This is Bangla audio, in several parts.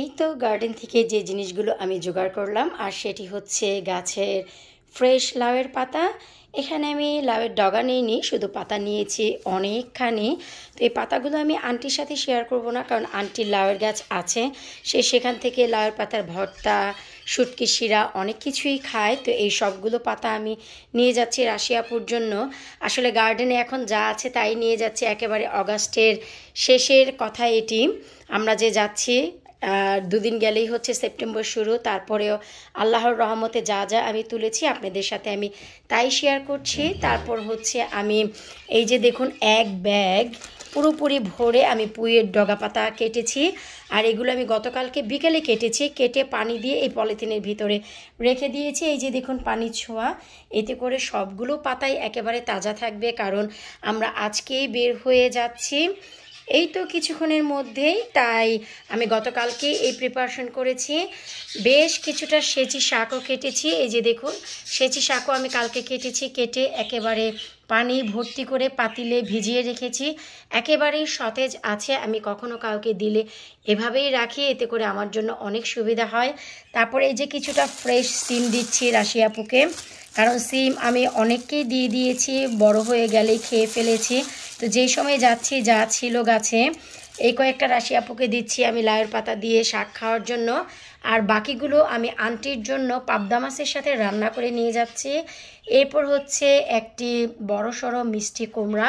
এই তো গার্ডেন থেকে যে জিনিসগুলো আমি জোগাড় করলাম আর সেটি হচ্ছে গাছের ফ্রেশ লাউয়ের পাতা এখানে আমি লাউয়ের ডগা নিইনি শুধু পাতা নিয়েছি অনেকখানি তো এই পাতাগুলো আমি আন্টির সাথে শেয়ার করব না কারণ আন্টির লাউয়ের গাছ আছে সে সেখান থেকে লাউয়ের পাতার ভর্তা সুটকি শিরা অনেক কিছুই খায় তো এই সবগুলো পাতা আমি নিয়ে যাচ্ছি রাশিয়াপুর জন্য আসলে গার্ডেনে এখন যা আছে তাই নিয়ে যাচ্ছি একেবারে অগাস্টের শেষের কথা এটি আমরা যে যাচ্ছি আর দুদিন গেলেই হচ্ছে সেপ্টেম্বর শুরু তারপরেও আল্লাহর রহমতে যা যা আমি তুলেছি আপনাদের সাথে আমি তাই শেয়ার করছি তারপর হচ্ছে আমি এই যে দেখুন এক ব্যাগ পুরোপুরি ভরে আমি পুইয়ের ডগা পাতা কেটেছি আর এগুলো আমি গতকালকে বিকেলে কেটেছি কেটে পানি দিয়ে এই পলিথিনের ভিতরে রেখে দিয়েছি এই যে দেখুন পানি ছোঁয়া এতে করে সবগুলো পাতাই একেবারে তাজা থাকবে কারণ আমরা আজকেই বের হয়ে যাচ্ছি এই তো কিছুক্ষণের মধ্যেই তাই আমি গতকালকে এই প্রিপারেশন করেছি বেশ কিছুটা সেচি শাকও কেটেছি এই যে দেখুন সেচি শাকও আমি কালকে কেটেছি কেটে একেবারে পানি ভর্তি করে পাতিলে ভিজিয়ে রেখেছি একেবারেই সতেজ আছে আমি কখনো কাউকে দিলে এভাবেই রাখি এতে করে আমার জন্য অনেক সুবিধা হয় তারপরে এই যে কিছুটা ফ্রেশ স্টিম দিচ্ছি রাশিয়াপুকে কারণ সিম আমি অনেককেই দিয়ে দিয়েছি বড় হয়ে গেলে খেয়ে ফেলেছি তো যেই সময় যাচ্ছি যা ছিল গাছে এই কয়েকটা রাশি আপুকে দিচ্ছি আমি লায়ের পাতা দিয়ে শাক খাওয়ার জন্য আর বাকিগুলো আমি আন্টির জন্য পাবদা মাছের সাথে রান্না করে নিয়ে যাচ্ছি এরপর হচ্ছে একটি বড় সড়ো মিষ্টি কুমড়া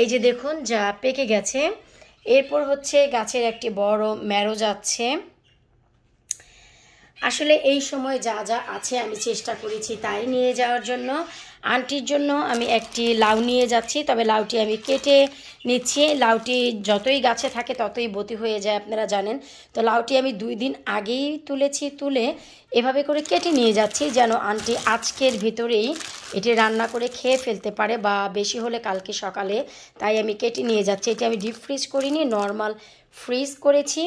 এই যে দেখুন যা পেকে গেছে এরপর হচ্ছে গাছের একটি বড় ম্যারো যাচ্ছে আসলে এই সময় যা যা আছে আমি চেষ্টা করেছি তাই নিয়ে যাওয়ার জন্য আন্টির জন্য আমি একটি লাউ নিয়ে যাচ্ছি তবে লাউটি আমি কেটে নিচ্ছি লাউটি যতই গাছে থাকে ততই বতি হয়ে যায় আপনারা জানেন তো লাউটি আমি দুই দিন আগেই তুলেছি তুলে এভাবে করে কেটে নিয়ে যাচ্ছি যেন আন্টি আজকের ভেতরেই এটি রান্না করে খেয়ে ফেলতে পারে বা বেশি হলে কালকে সকালে তাই আমি কেটে নিয়ে যাচ্ছি এটি আমি ডিপ ফ্রিজ করিনি নর্মাল ফ্রিজ করেছি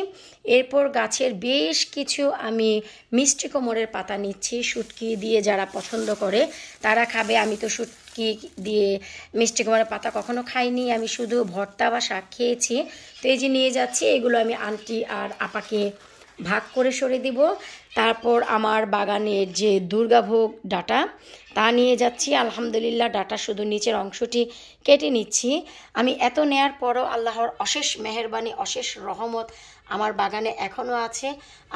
এরপর গাছের বেশ কিছু আমি মিষ্টি কোমরের পাতা নিচ্ছি শুটকি দিয়ে যারা পছন্দ করে তারা খাবে আমি তো শুটকি দিয়ে মিষ্টি কোমরের পাতা কখনো খাইনি আমি শুধু ভর্তা বা শাক খেয়েছি তো এই যে নিয়ে যাচ্ছি এগুলো আমি আন্টি আর আপাকে ভাগ করে সরে দিব তারপর আমার বাগানের যে দুর্গাভোগ ডাটা তা নিয়ে যাচ্ছি আলহামদুলিল্লাহ ডাটা শুধু নিচের অংশটি কেটে নিচ্ছি আমি এত নেয়ার পরও আল্লাহর অশেষ মেহরবানি অশেষ রহমত আমার বাগানে এখনও আছে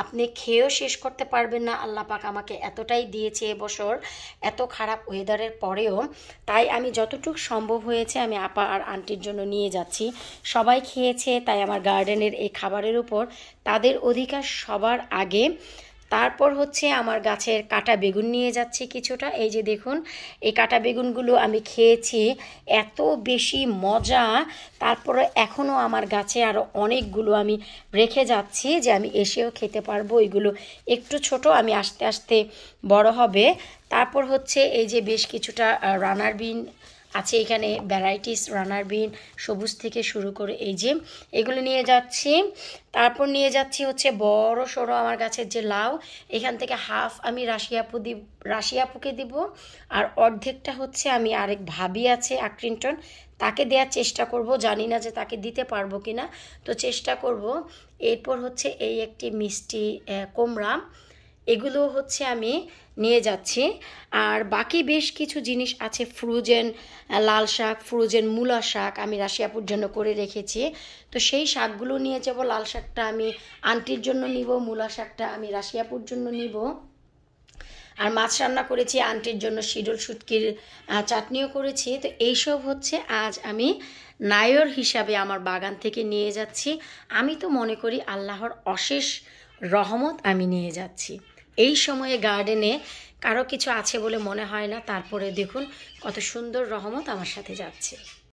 আপনি খেয়েও শেষ করতে পারবেন না আল্লাহ পাক আমাকে এতটাই দিয়েছে এবছর এত খারাপ ওয়েদারের পরেও তাই আমি যতটুকু সম্ভব হয়েছে আমি আপা আর আন্টির জন্য নিয়ে যাচ্ছি সবাই খেয়েছে তাই আমার গার্ডেনের এই খাবারের উপর তাদের অধিকার সবার আগে তারপর হচ্ছে আমার গাছের কাটা বেগুন নিয়ে যাচ্ছি কিছুটা এই যে দেখুন এই কাটা বেগুনগুলো আমি খেয়েছি এত বেশি মজা তারপরে এখনও আমার গাছে আরও অনেকগুলো আমি রেখে যাচ্ছি যে আমি এসেও খেতে পারবো এগুলো একটু ছোট আমি আস্তে আস্তে বড় হবে তারপর হচ্ছে এই যে বেশ কিছুটা রানার বিন আছে এখানে ভ্যারাইটিস রানার বিন সবুজ থেকে শুরু করে এই যে এগুলো নিয়ে যাচ্ছি তারপর নিয়ে যাচ্ছি হচ্ছে বড় সড়ো আমার গাছের যে লাউ এখান থেকে হাফ আমি রাশিয়াপু দি রাশিয়াপুকে দিব আর অর্ধেকটা হচ্ছে আমি আরেক ভাবি আছে আক্রিন্টন তাকে দেওয়ার চেষ্টা করব জানি না যে তাকে দিতে পারবো কি না তো চেষ্টা করব এরপর হচ্ছে এই একটি মিষ্টি কোমরা এগুলো হচ্ছে আমি নিয়ে যাচ্ছি আর বাকি বেশ কিছু জিনিস আছে ফ্রোজেন লাল শাক ফ্রোজেন মূলা শাক আমি রাশিয়াপুর জন্য করে রেখেছি তো সেই শাকগুলো নিয়ে যাব লাল শাকটা আমি আন্টির জন্য নিব মূলা শাকটা আমি রাশিয়াপুর জন্য নিব আর মাছ রান্না করেছি আন্টির জন্য শিডুল শুটকির চাটনিও করেছি তো এইসব হচ্ছে আজ আমি নায়র হিসাবে আমার বাগান থেকে নিয়ে যাচ্ছি আমি তো মনে করি আল্লাহর অশেষ রহমত আমি নিয়ে যাচ্ছি এই সময়ে গার্ডেনে কারো কিছু আছে বলে মনে হয় না তারপরে দেখুন কত সুন্দর রহমত আমার সাথে যাচ্ছে